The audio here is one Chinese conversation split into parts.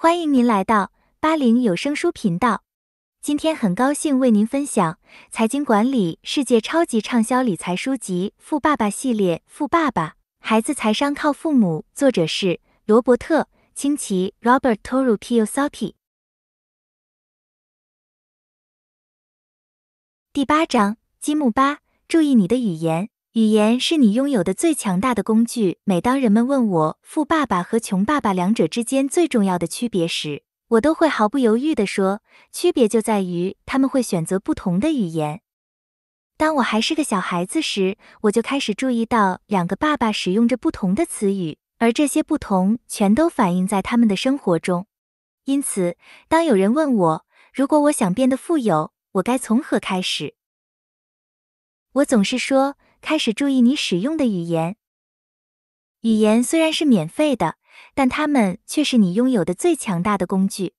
欢迎您来到八零有声书频道。今天很高兴为您分享财经管理世界超级畅销理财书籍《富爸爸系列》《富爸爸》，孩子财商靠父母，作者是罗伯特·清崎 （Robert T. o r u p i y o s a k i 第八章：积木八，注意你的语言。语言是你拥有的最强大的工具。每当人们问我富爸爸和穷爸爸两者之间最重要的区别时，我都会毫不犹豫地说，区别就在于他们会选择不同的语言。当我还是个小孩子时，我就开始注意到两个爸爸使用着不同的词语，而这些不同全都反映在他们的生活中。因此，当有人问我如果我想变得富有，我该从何开始，我总是说。开始注意你使用的语言。语言虽然是免费的，但它们却是你拥有的最强大的工具。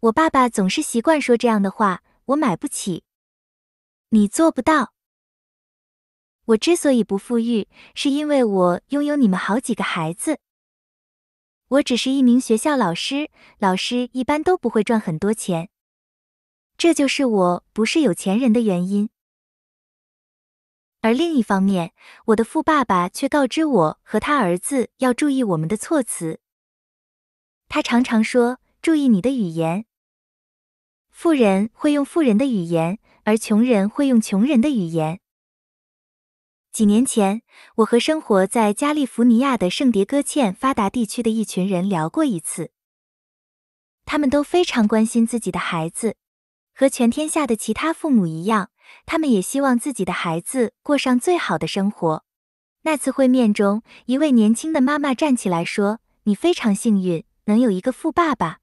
我爸爸总是习惯说这样的话：“我买不起，你做不到。”我之所以不富裕，是因为我拥有你们好几个孩子。我只是一名学校老师，老师一般都不会赚很多钱。这就是我不是有钱人的原因。而另一方面，我的富爸爸却告知我和他儿子要注意我们的措辞。他常常说：“注意你的语言。富人会用富人的语言，而穷人会用穷人的语言。”几年前，我和生活在加利福尼亚的圣迭戈县发达地区的一群人聊过一次，他们都非常关心自己的孩子，和全天下的其他父母一样。他们也希望自己的孩子过上最好的生活。那次会面中，一位年轻的妈妈站起来说：“你非常幸运能有一个富爸爸，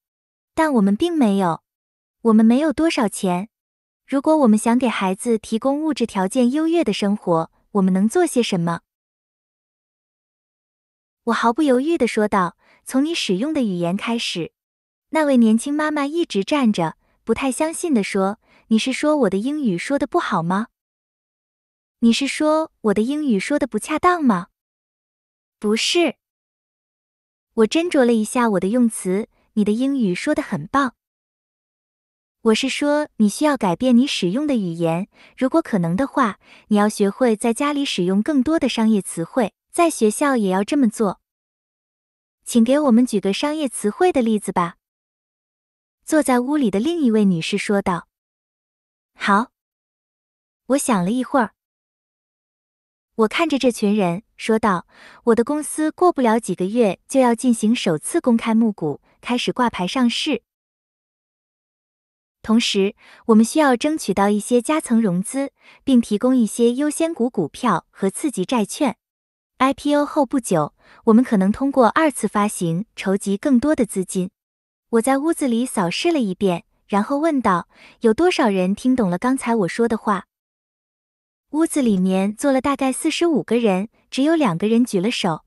但我们并没有，我们没有多少钱。如果我们想给孩子提供物质条件优越的生活，我们能做些什么？”我毫不犹豫地说道：“从你使用的语言开始。”那位年轻妈妈一直站着，不太相信地说。你是说我的英语说的不好吗？你是说我的英语说的不恰当吗？不是，我斟酌了一下我的用词，你的英语说的很棒。我是说你需要改变你使用的语言，如果可能的话，你要学会在家里使用更多的商业词汇，在学校也要这么做。请给我们举个商业词汇的例子吧。坐在屋里的另一位女士说道。好，我想了一会儿。我看着这群人，说道：“我的公司过不了几个月就要进行首次公开募股，开始挂牌上市。同时，我们需要争取到一些夹层融资，并提供一些优先股股票和次级债券。IPO 后不久，我们可能通过二次发行筹集更多的资金。”我在屋子里扫视了一遍。然后问道：“有多少人听懂了刚才我说的话？”屋子里面坐了大概四十五个人，只有两个人举了手。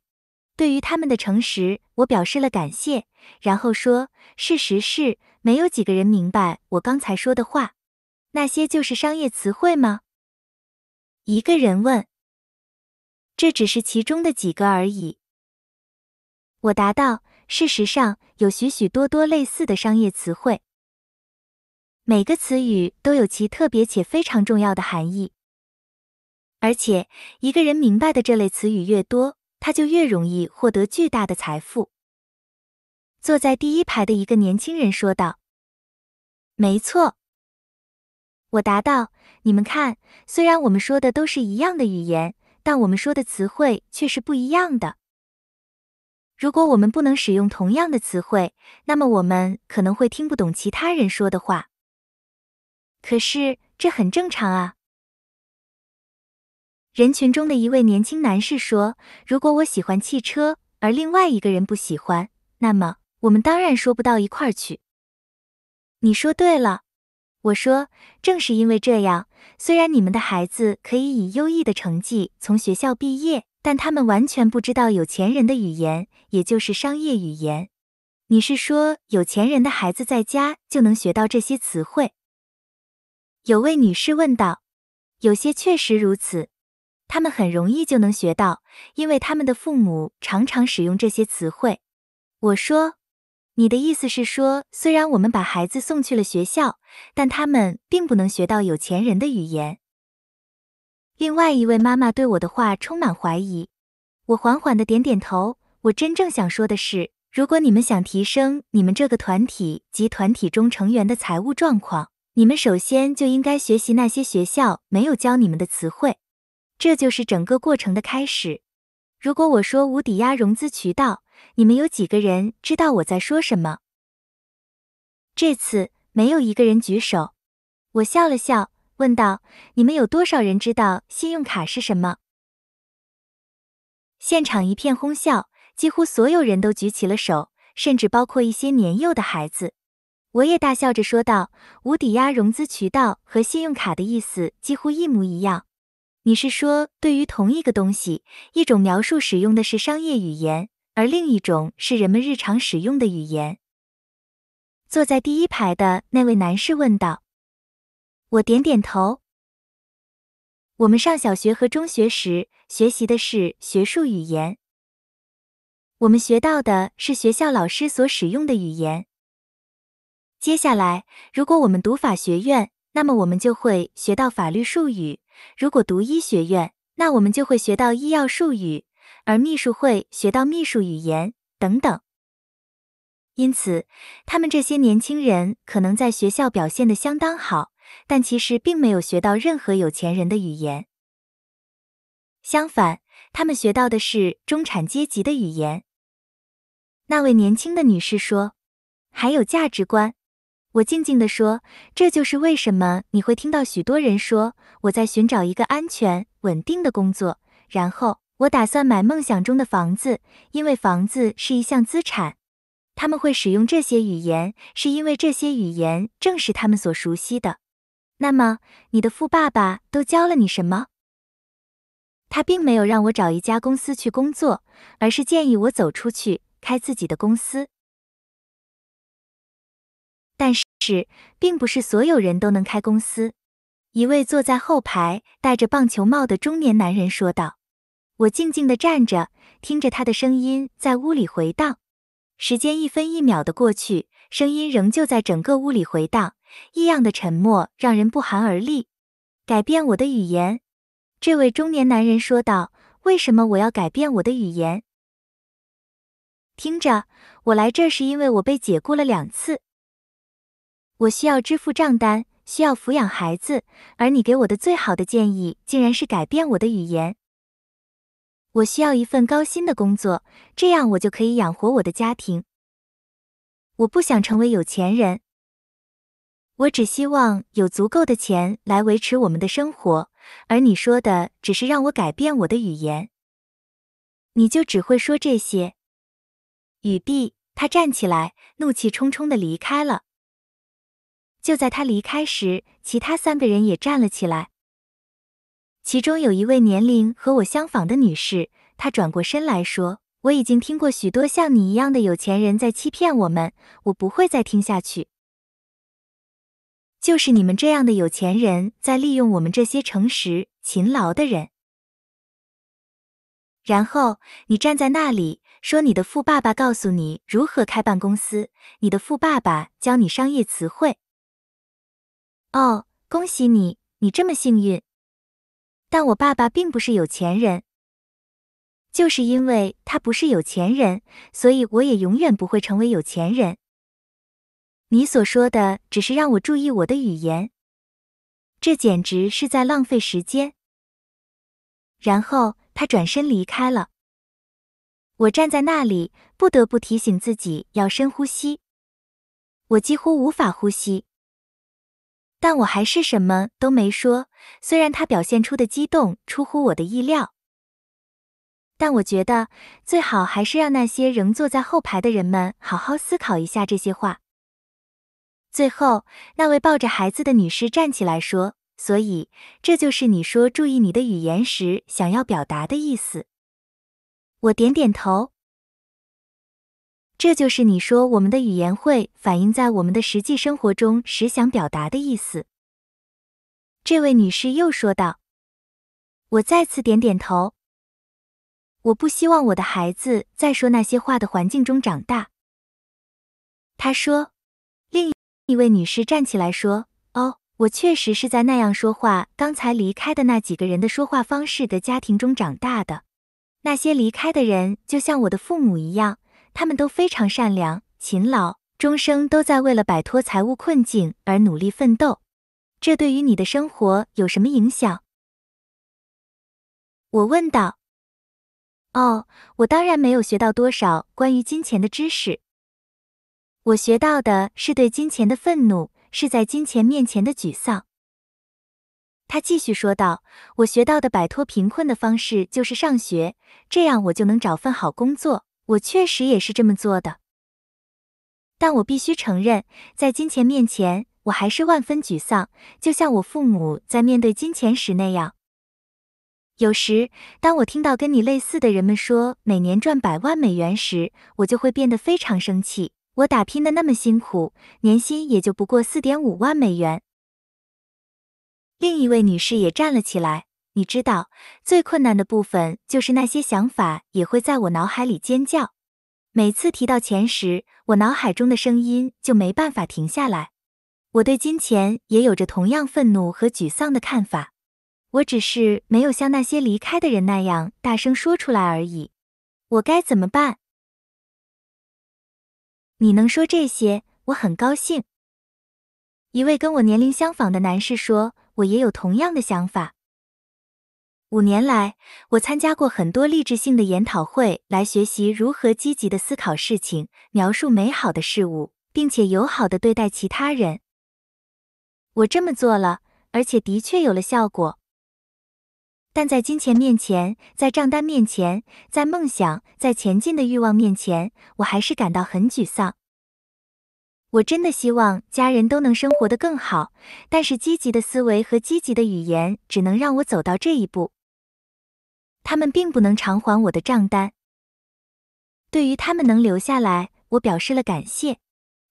对于他们的诚实，我表示了感谢。然后说：“事实是没有几个人明白我刚才说的话，那些就是商业词汇吗？”一个人问：“这只是其中的几个而已。”我答道：“事实上，有许许多多类似的商业词汇。”每个词语都有其特别且非常重要的含义，而且一个人明白的这类词语越多，他就越容易获得巨大的财富。坐在第一排的一个年轻人说道：“没错。”我答道：“你们看，虽然我们说的都是一样的语言，但我们说的词汇却是不一样的。如果我们不能使用同样的词汇，那么我们可能会听不懂其他人说的话。”可是这很正常啊。人群中的一位年轻男士说：“如果我喜欢汽车，而另外一个人不喜欢，那么我们当然说不到一块儿去。”你说对了，我说正是因为这样。虽然你们的孩子可以以优异的成绩从学校毕业，但他们完全不知道有钱人的语言，也就是商业语言。你是说有钱人的孩子在家就能学到这些词汇？有位女士问道：“有些确实如此，他们很容易就能学到，因为他们的父母常常使用这些词汇。”我说：“你的意思是说，虽然我们把孩子送去了学校，但他们并不能学到有钱人的语言？”另外一位妈妈对我的话充满怀疑。我缓缓的点点头。我真正想说的是，如果你们想提升你们这个团体及团体中成员的财务状况，你们首先就应该学习那些学校没有教你们的词汇，这就是整个过程的开始。如果我说无抵押融资渠道，你们有几个人知道我在说什么？这次没有一个人举手，我笑了笑，问道：“你们有多少人知道信用卡是什么？”现场一片哄笑，几乎所有人都举起了手，甚至包括一些年幼的孩子。我也大笑着说道：“无抵押融资渠道和信用卡的意思几乎一模一样。”你是说，对于同一个东西，一种描述使用的是商业语言，而另一种是人们日常使用的语言？坐在第一排的那位男士问道。我点点头。我们上小学和中学时学习的是学术语言，我们学到的是学校老师所使用的语言。接下来，如果我们读法学院，那么我们就会学到法律术语；如果读医学院，那我们就会学到医药术语，而秘书会学到秘书语言等等。因此，他们这些年轻人可能在学校表现的相当好，但其实并没有学到任何有钱人的语言。相反，他们学到的是中产阶级的语言。那位年轻的女士说：“还有价值观。”我静静地说：“这就是为什么你会听到许多人说我在寻找一个安全、稳定的工作，然后我打算买梦想中的房子，因为房子是一项资产。他们会使用这些语言，是因为这些语言正是他们所熟悉的。那么，你的富爸爸都教了你什么？他并没有让我找一家公司去工作，而是建议我走出去开自己的公司。”但是，并不是所有人都能开公司。一位坐在后排、戴着棒球帽的中年男人说道：“我静静的站着，听着他的声音在屋里回荡。时间一分一秒的过去，声音仍旧在整个屋里回荡。异样的沉默让人不寒而栗。”改变我的语言，这位中年男人说道：“为什么我要改变我的语言？听着，我来这是因为我被解雇了两次。”我需要支付账单，需要抚养孩子，而你给我的最好的建议竟然是改变我的语言。我需要一份高薪的工作，这样我就可以养活我的家庭。我不想成为有钱人，我只希望有足够的钱来维持我们的生活。而你说的只是让我改变我的语言，你就只会说这些。语毕，他站起来，怒气冲冲地离开了。就在他离开时，其他三个人也站了起来。其中有一位年龄和我相仿的女士，她转过身来说：“我已经听过许多像你一样的有钱人在欺骗我们，我不会再听下去。就是你们这样的有钱人在利用我们这些诚实勤劳的人。然后你站在那里，说你的富爸爸告诉你如何开办公司，你的富爸爸教你商业词汇。”哦，恭喜你，你这么幸运。但我爸爸并不是有钱人，就是因为他不是有钱人，所以我也永远不会成为有钱人。你所说的只是让我注意我的语言，这简直是在浪费时间。然后他转身离开了，我站在那里，不得不提醒自己要深呼吸，我几乎无法呼吸。但我还是什么都没说。虽然他表现出的激动出乎我的意料，但我觉得最好还是让那些仍坐在后排的人们好好思考一下这些话。最后，那位抱着孩子的女士站起来说：“所以，这就是你说注意你的语言时想要表达的意思。”我点点头。这就是你说我们的语言会反映在我们的实际生活中时想表达的意思。这位女士又说道：“我再次点点头。我不希望我的孩子在说那些话的环境中长大。”她说。另一位女士站起来说：“哦，我确实是在那样说话。刚才离开的那几个人的说话方式的家庭中长大的。那些离开的人就像我的父母一样。”他们都非常善良、勤劳，终生都在为了摆脱财务困境而努力奋斗。这对于你的生活有什么影响？我问道。哦，我当然没有学到多少关于金钱的知识。我学到的是对金钱的愤怒，是在金钱面前的沮丧。他继续说道：“我学到的摆脱贫困的方式就是上学，这样我就能找份好工作。”我确实也是这么做的，但我必须承认，在金钱面前，我还是万分沮丧，就像我父母在面对金钱时那样。有时，当我听到跟你类似的人们说每年赚百万美元时，我就会变得非常生气。我打拼的那么辛苦，年薪也就不过四点五万美元。另一位女士也站了起来。你知道，最困难的部分就是那些想法也会在我脑海里尖叫。每次提到钱时，我脑海中的声音就没办法停下来。我对金钱也有着同样愤怒和沮丧的看法。我只是没有像那些离开的人那样大声说出来而已。我该怎么办？你能说这些，我很高兴。一位跟我年龄相仿的男士说：“我也有同样的想法。”五年来，我参加过很多励志性的研讨会，来学习如何积极的思考事情，描述美好的事物，并且友好的对待其他人。我这么做了，而且的确有了效果。但在金钱面前，在账单面前，在梦想，在前进的欲望面前，我还是感到很沮丧。我真的希望家人都能生活得更好，但是积极的思维和积极的语言只能让我走到这一步。他们并不能偿还我的账单。对于他们能留下来，我表示了感谢。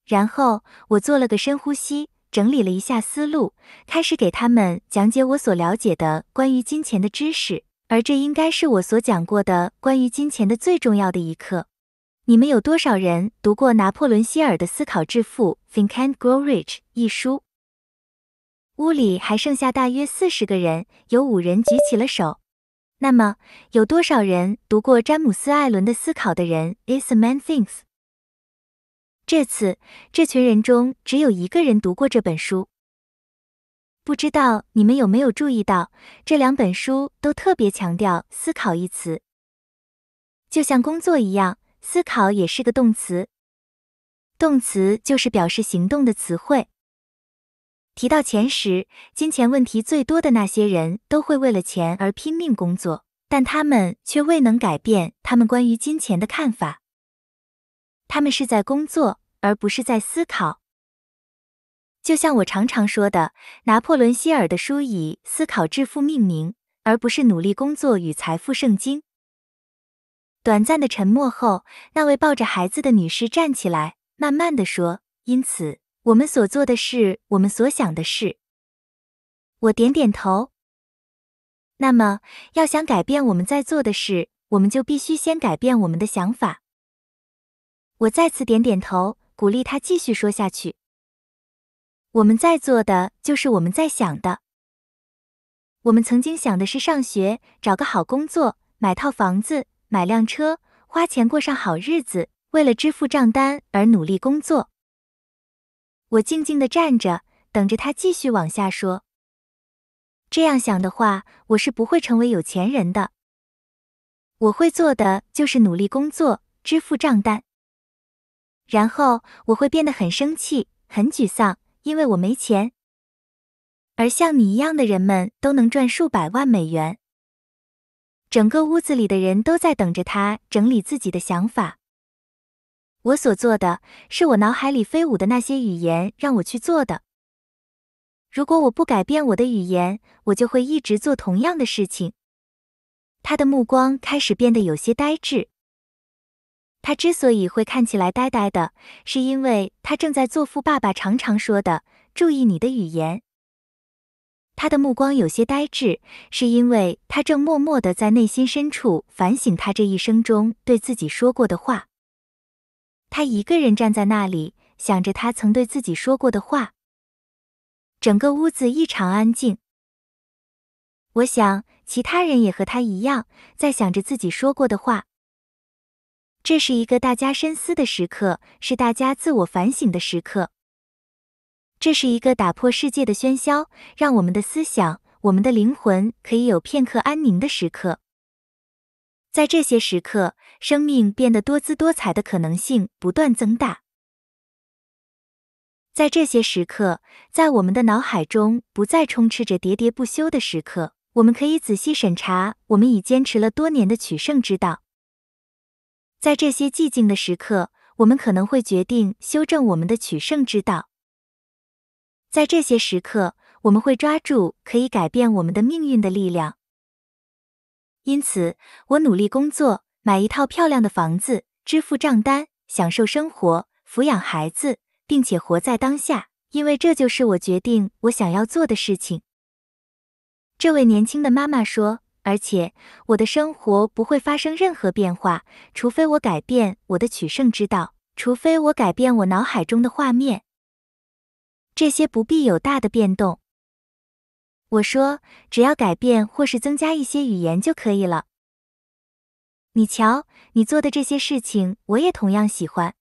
然后我做了个深呼吸，整理了一下思路，开始给他们讲解我所了解的关于金钱的知识。而这应该是我所讲过的关于金钱的最重要的一课。你们有多少人读过拿破仑·希尔的《思考致富》（Think and Grow Rich） 一书？屋里还剩下大约四十个人，有五人举起了手。那么有多少人读过詹姆斯·艾伦的《思考的人：Is a man thinks》？这次，这群人中只有一个人读过这本书。不知道你们有没有注意到，这两本书都特别强调“思考”一词。就像工作一样，思考也是个动词。动词就是表示行动的词汇。提到钱时，金钱问题最多的那些人都会为了钱而拼命工作，但他们却未能改变他们关于金钱的看法。他们是在工作，而不是在思考。就像我常常说的，拿破仑希尔的书以“思考致富”命名，而不是“努力工作与财富圣经”。短暂的沉默后，那位抱着孩子的女士站起来，慢慢的说：“因此。”我们所做的事，我们所想的事。我点点头。那么，要想改变我们在做的事，我们就必须先改变我们的想法。我再次点点头，鼓励他继续说下去。我们在做的就是我们在想的。我们曾经想的是上学、找个好工作、买套房子、买辆车、花钱过上好日子、为了支付账单而努力工作。我静静的站着，等着他继续往下说。这样想的话，我是不会成为有钱人的。我会做的就是努力工作，支付账单。然后我会变得很生气，很沮丧，因为我没钱。而像你一样的人们都能赚数百万美元。整个屋子里的人都在等着他整理自己的想法。我所做的，是我脑海里飞舞的那些语言让我去做的。如果我不改变我的语言，我就会一直做同样的事情。他的目光开始变得有些呆滞。他之所以会看起来呆呆的，是因为他正在做富爸爸常常说的“注意你的语言”。他的目光有些呆滞，是因为他正默默的在内心深处反省他这一生中对自己说过的话。他一个人站在那里，想着他曾对自己说过的话。整个屋子异常安静。我想，其他人也和他一样，在想着自己说过的话。这是一个大家深思的时刻，是大家自我反省的时刻。这是一个打破世界的喧嚣，让我们的思想、我们的灵魂可以有片刻安宁的时刻。在这些时刻，生命变得多姿多彩的可能性不断增大。在这些时刻，在我们的脑海中不再充斥着喋喋不休的时刻，我们可以仔细审查我们已坚持了多年的取胜之道。在这些寂静的时刻，我们可能会决定修正我们的取胜之道。在这些时刻，我们会抓住可以改变我们的命运的力量。因此，我努力工作，买一套漂亮的房子，支付账单，享受生活，抚养孩子，并且活在当下，因为这就是我决定我想要做的事情。这位年轻的妈妈说：“而且，我的生活不会发生任何变化，除非我改变我的取胜之道，除非我改变我脑海中的画面。这些不必有大的变动。”我说：“只要改变或是增加一些语言就可以了。”你瞧，你做的这些事情，我也同样喜欢。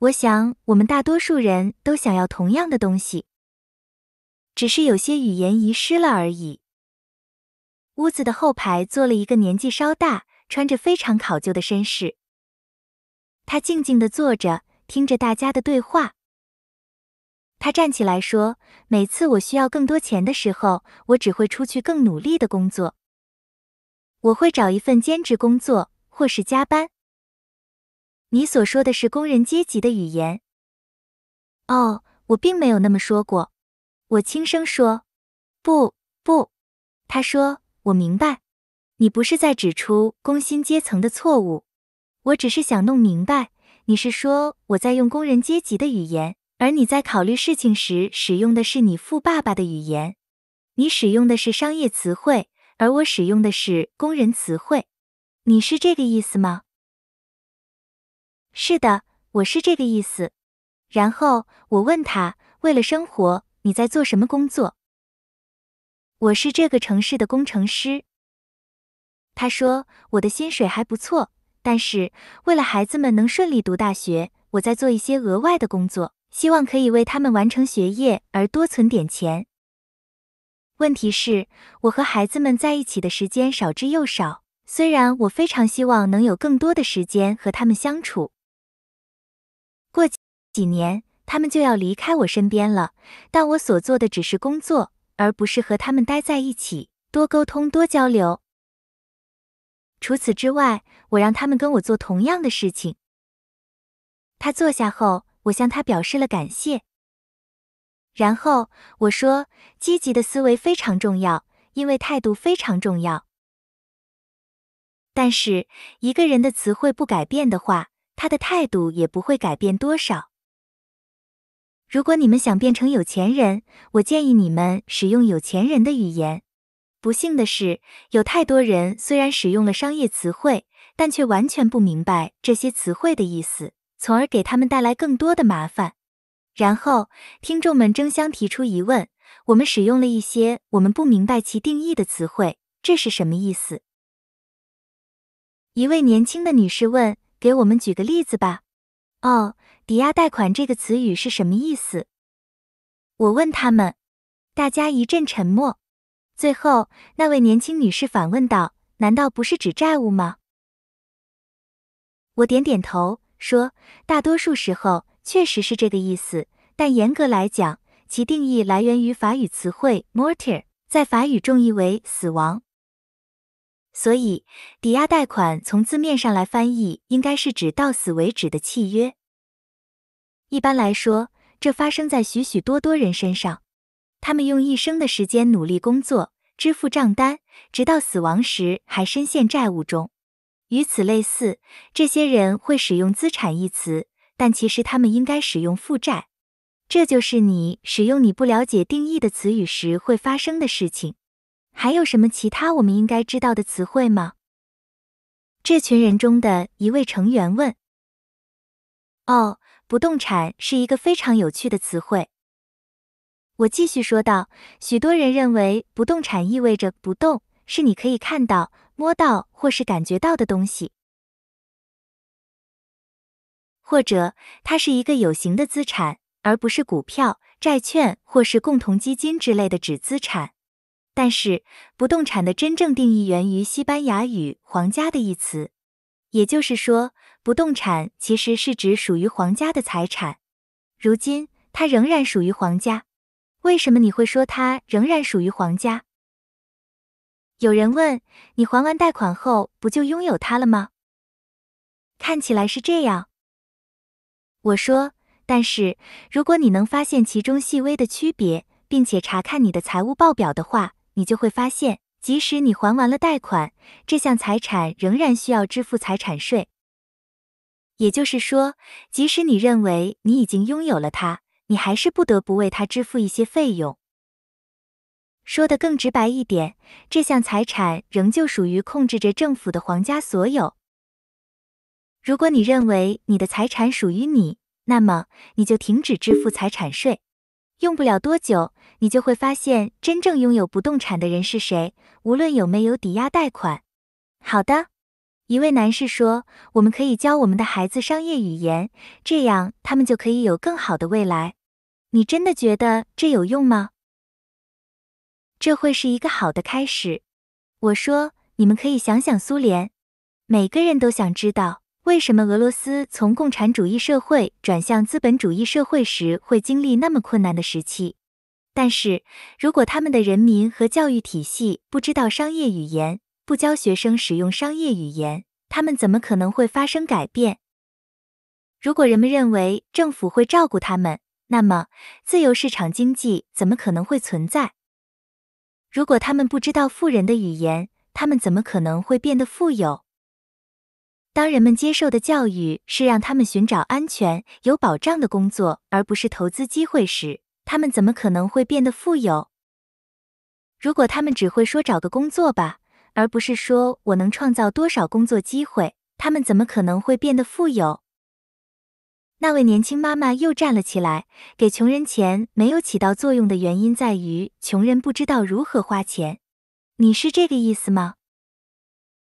我想，我们大多数人都想要同样的东西，只是有些语言遗失了而已。屋子的后排坐了一个年纪稍大、穿着非常考究的绅士，他静静的坐着，听着大家的对话。他站起来说：“每次我需要更多钱的时候，我只会出去更努力的工作。我会找一份兼职工作，或是加班。”你所说的是工人阶级的语言。哦，我并没有那么说过。我轻声说：“不，不。”他说：“我明白，你不是在指出工薪阶层的错误。我只是想弄明白，你是说我在用工人阶级的语言。”而你在考虑事情时使用的是你富爸爸的语言，你使用的是商业词汇，而我使用的是工人词汇。你是这个意思吗？是的，我是这个意思。然后我问他，为了生活你在做什么工作？我是这个城市的工程师。他说我的薪水还不错，但是为了孩子们能顺利读大学，我在做一些额外的工作。希望可以为他们完成学业而多存点钱。问题是，我和孩子们在一起的时间少之又少。虽然我非常希望能有更多的时间和他们相处，过几年他们就要离开我身边了。但我所做的只是工作，而不是和他们待在一起，多沟通、多交流。除此之外，我让他们跟我做同样的事情。他坐下后。我向他表示了感谢，然后我说：“积极的思维非常重要，因为态度非常重要。但是，一个人的词汇不改变的话，他的态度也不会改变多少。如果你们想变成有钱人，我建议你们使用有钱人的语言。不幸的是，有太多人虽然使用了商业词汇，但却完全不明白这些词汇的意思。”从而给他们带来更多的麻烦。然后，听众们争相提出疑问：我们使用了一些我们不明白其定义的词汇，这是什么意思？一位年轻的女士问：“给我们举个例子吧。”“哦，抵押贷款这个词语是什么意思？”我问他们。大家一阵沉默。最后，那位年轻女士反问道：“难道不是指债务吗？”我点点头。说，大多数时候确实是这个意思，但严格来讲，其定义来源于法语词汇 m o r t i r 在法语中意为死亡，所以抵押贷款从字面上来翻译，应该是指到死为止的契约。一般来说，这发生在许许多多人身上，他们用一生的时间努力工作，支付账单，直到死亡时还深陷债务中。与此类似，这些人会使用“资产”一词，但其实他们应该使用“负债”。这就是你使用你不了解定义的词语时会发生的事情。还有什么其他我们应该知道的词汇吗？这群人中的一位成员问。“哦，不动产是一个非常有趣的词汇。”我继续说道。许多人认为不动产意味着不动，是你可以看到。摸到或是感觉到的东西，或者它是一个有形的资产，而不是股票、债券或是共同基金之类的纸资产。但是，不动产的真正定义源于西班牙语“皇家”的一词，也就是说，不动产其实是指属于皇家的财产。如今，它仍然属于皇家。为什么你会说它仍然属于皇家？有人问：“你还完贷款后，不就拥有它了吗？”看起来是这样。我说：“但是，如果你能发现其中细微的区别，并且查看你的财务报表的话，你就会发现，即使你还完了贷款，这项财产仍然需要支付财产税。也就是说，即使你认为你已经拥有了它，你还是不得不为它支付一些费用。”说的更直白一点，这项财产仍旧属于控制着政府的皇家所有。如果你认为你的财产属于你，那么你就停止支付财产税。用不了多久，你就会发现真正拥有不动产的人是谁，无论有没有抵押贷款。好的，一位男士说：“我们可以教我们的孩子商业语言，这样他们就可以有更好的未来。”你真的觉得这有用吗？这会是一个好的开始，我说，你们可以想想苏联。每个人都想知道，为什么俄罗斯从共产主义社会转向资本主义社会时会经历那么困难的时期？但是如果他们的人民和教育体系不知道商业语言，不教学生使用商业语言，他们怎么可能会发生改变？如果人们认为政府会照顾他们，那么自由市场经济怎么可能会存在？如果他们不知道富人的语言，他们怎么可能会变得富有？当人们接受的教育是让他们寻找安全、有保障的工作，而不是投资机会时，他们怎么可能会变得富有？如果他们只会说找个工作吧，而不是说我能创造多少工作机会，他们怎么可能会变得富有？那位年轻妈妈又站了起来。给穷人钱没有起到作用的原因在于，穷人不知道如何花钱。你是这个意思吗？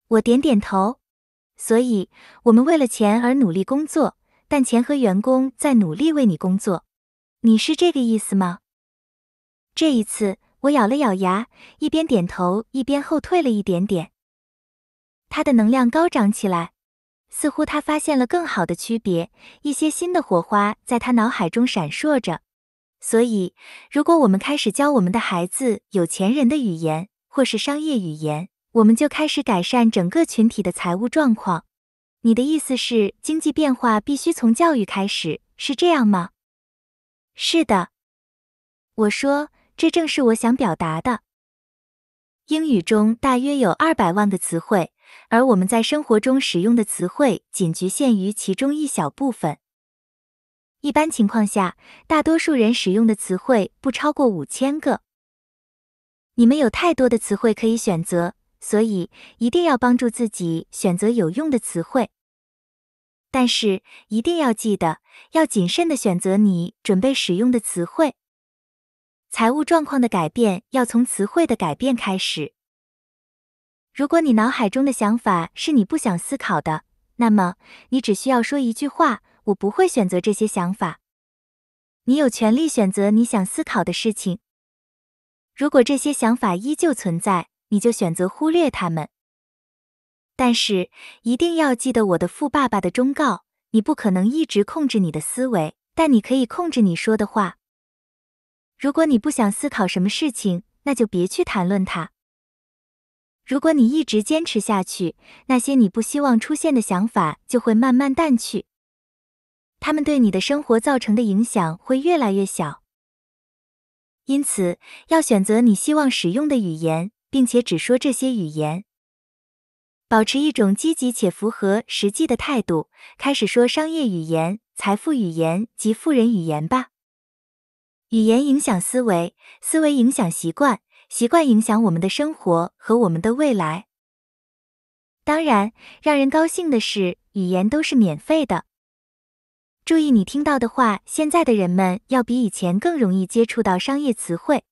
我点点头。所以，我们为了钱而努力工作，但钱和员工在努力为你工作。你是这个意思吗？这一次，我咬了咬牙，一边点头，一边后退了一点点。他的能量高涨起来。似乎他发现了更好的区别，一些新的火花在他脑海中闪烁着。所以，如果我们开始教我们的孩子有钱人的语言或是商业语言，我们就开始改善整个群体的财务状况。你的意思是，经济变化必须从教育开始，是这样吗？是的，我说，这正是我想表达的。英语中大约有二百万个词汇。而我们在生活中使用的词汇仅局限于其中一小部分。一般情况下，大多数人使用的词汇不超过五千个。你们有太多的词汇可以选择，所以一定要帮助自己选择有用的词汇。但是一定要记得，要谨慎的选择你准备使用的词汇。财务状况的改变要从词汇的改变开始。如果你脑海中的想法是你不想思考的，那么你只需要说一句话：“我不会选择这些想法。”你有权利选择你想思考的事情。如果这些想法依旧存在，你就选择忽略他们。但是一定要记得我的富爸爸的忠告：你不可能一直控制你的思维，但你可以控制你说的话。如果你不想思考什么事情，那就别去谈论它。如果你一直坚持下去，那些你不希望出现的想法就会慢慢淡去，他们对你的生活造成的影响会越来越小。因此，要选择你希望使用的语言，并且只说这些语言，保持一种积极且符合实际的态度，开始说商业语言、财富语言及富人语言吧。语言影响思维，思维影响习惯。习惯影响我们的生活和我们的未来。当然，让人高兴的是，语言都是免费的。注意你听到的话。现在的人们要比以前更容易接触到商业词汇。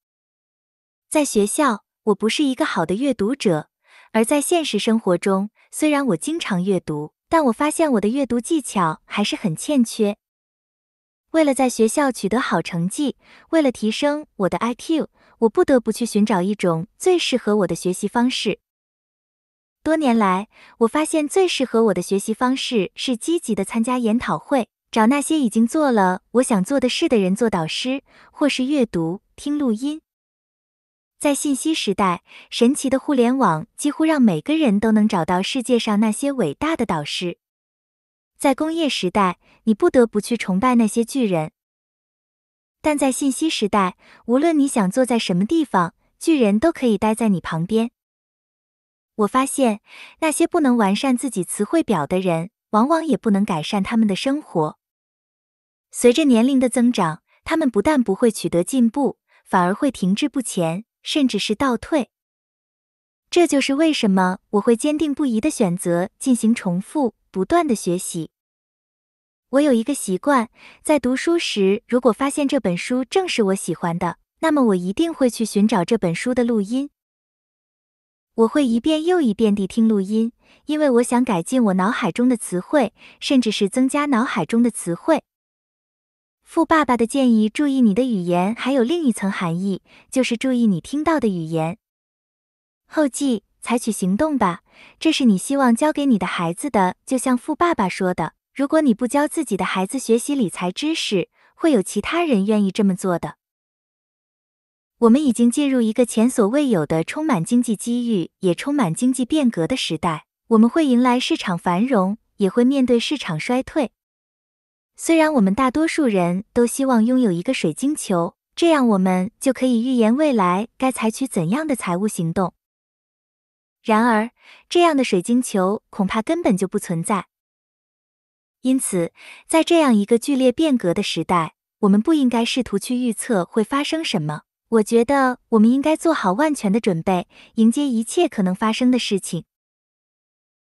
在学校，我不是一个好的阅读者，而在现实生活中，虽然我经常阅读，但我发现我的阅读技巧还是很欠缺。为了在学校取得好成绩，为了提升我的 IQ。我不得不去寻找一种最适合我的学习方式。多年来，我发现最适合我的学习方式是积极的参加研讨会，找那些已经做了我想做的事的人做导师，或是阅读、听录音。在信息时代，神奇的互联网几乎让每个人都能找到世界上那些伟大的导师。在工业时代，你不得不去崇拜那些巨人。但在信息时代，无论你想坐在什么地方，巨人都可以待在你旁边。我发现，那些不能完善自己词汇表的人，往往也不能改善他们的生活。随着年龄的增长，他们不但不会取得进步，反而会停滞不前，甚至是倒退。这就是为什么我会坚定不移的选择进行重复，不断的学习。我有一个习惯，在读书时，如果发现这本书正是我喜欢的，那么我一定会去寻找这本书的录音。我会一遍又一遍地听录音，因为我想改进我脑海中的词汇，甚至是增加脑海中的词汇。富爸爸的建议：注意你的语言，还有另一层含义，就是注意你听到的语言。后记：采取行动吧，这是你希望教给你的孩子的，就像富爸爸说的。如果你不教自己的孩子学习理财知识，会有其他人愿意这么做的。我们已经进入一个前所未有的充满经济机遇，也充满经济变革的时代。我们会迎来市场繁荣，也会面对市场衰退。虽然我们大多数人都希望拥有一个水晶球，这样我们就可以预言未来该采取怎样的财务行动。然而，这样的水晶球恐怕根本就不存在。因此，在这样一个剧烈变革的时代，我们不应该试图去预测会发生什么。我觉得，我们应该做好万全的准备，迎接一切可能发生的事情。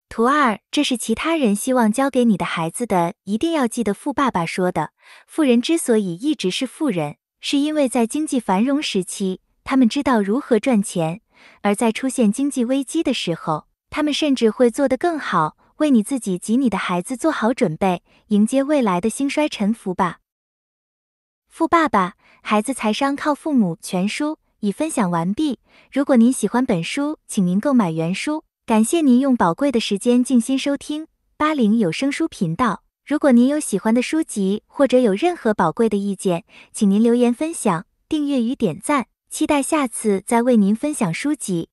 图二，这是其他人希望教给你的孩子的，一定要记得富爸爸说的：富人之所以一直是富人，是因为在经济繁荣时期，他们知道如何赚钱；而在出现经济危机的时候，他们甚至会做得更好。为你自己及你的孩子做好准备，迎接未来的兴衰沉浮吧。富爸爸，孩子财商靠父母全书已分享完毕。如果您喜欢本书，请您购买原书。感谢您用宝贵的时间静心收听八零有声书频道。如果您有喜欢的书籍或者有任何宝贵的意见，请您留言分享、订阅与点赞。期待下次再为您分享书籍。